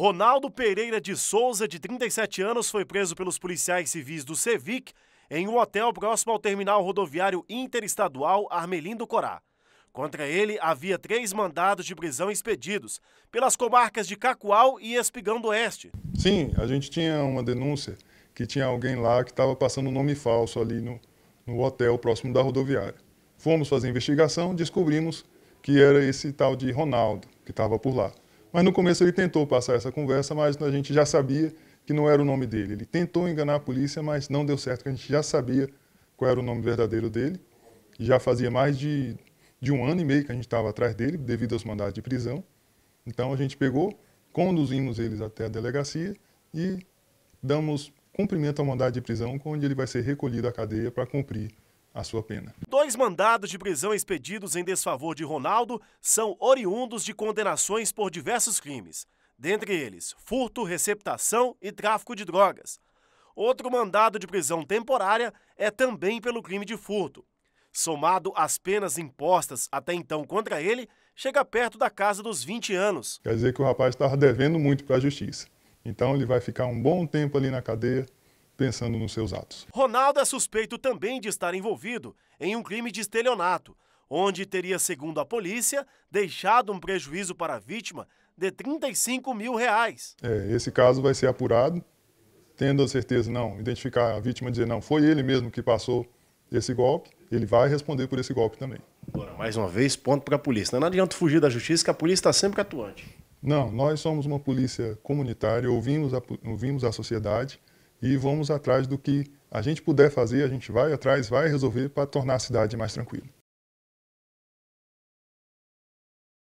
Ronaldo Pereira de Souza, de 37 anos, foi preso pelos policiais civis do Sevic em um hotel próximo ao terminal rodoviário interestadual Armelindo Corá. Contra ele havia três mandados de prisão expedidos pelas comarcas de Cacoal e Espigão do Oeste. Sim, a gente tinha uma denúncia que tinha alguém lá que estava passando um nome falso ali no, no hotel próximo da rodoviária. Fomos fazer investigação, descobrimos que era esse tal de Ronaldo que estava por lá. Mas no começo ele tentou passar essa conversa, mas a gente já sabia que não era o nome dele. Ele tentou enganar a polícia, mas não deu certo, porque a gente já sabia qual era o nome verdadeiro dele. Já fazia mais de, de um ano e meio que a gente estava atrás dele, devido aos mandados de prisão. Então a gente pegou, conduzimos eles até a delegacia e damos cumprimento ao mandado de prisão, onde ele vai ser recolhido à cadeia para cumprir a sua pena. Dois mandados de prisão expedidos em desfavor de Ronaldo são oriundos de condenações por diversos crimes, dentre eles furto, receptação e tráfico de drogas. Outro mandado de prisão temporária é também pelo crime de furto. Somado às penas impostas até então contra ele, chega perto da casa dos 20 anos. Quer dizer que o rapaz estava devendo muito para a justiça. Então ele vai ficar um bom tempo ali na cadeia, pensando nos seus atos. Ronaldo é suspeito também de estar envolvido em um crime de estelionato, onde teria, segundo a polícia, deixado um prejuízo para a vítima de 35 mil reais. É, esse caso vai ser apurado, tendo a certeza, não, identificar a vítima e dizer, não, foi ele mesmo que passou esse golpe, ele vai responder por esse golpe também. Agora, mais uma vez, ponto para a polícia. Não adianta fugir da justiça, que a polícia está sempre atuante. Não, nós somos uma polícia comunitária, ouvimos a, ouvimos a sociedade, e vamos atrás do que a gente puder fazer, a gente vai atrás, vai resolver para tornar a cidade mais tranquila.